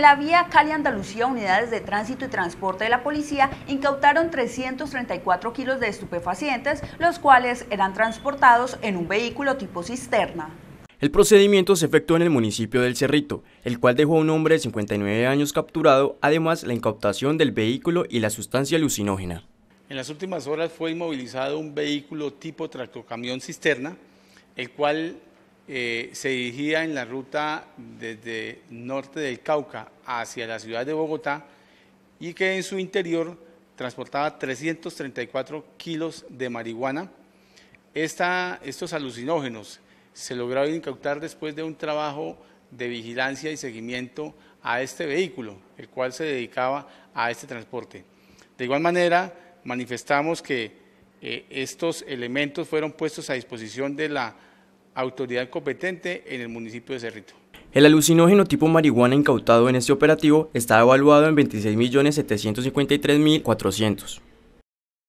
En la vía Cali-Andalucía, unidades de tránsito y transporte de la policía incautaron 334 kilos de estupefacientes, los cuales eran transportados en un vehículo tipo cisterna. El procedimiento se efectuó en el municipio del Cerrito, el cual dejó a un hombre de 59 años capturado, además la incautación del vehículo y la sustancia alucinógena. En las últimas horas fue inmovilizado un vehículo tipo tractocamión cisterna, el cual eh, se dirigía en la ruta desde norte del Cauca hacia la ciudad de Bogotá y que en su interior transportaba 334 kilos de marihuana. estos alucinógenos se lograron incautar después de un trabajo de vigilancia y seguimiento a este vehículo, el cual se dedicaba a este transporte. De igual manera, manifestamos que eh, estos elementos fueron puestos a disposición de la autoridad competente en el municipio de Cerrito. El alucinógeno tipo marihuana incautado en este operativo está evaluado en 26.753.400.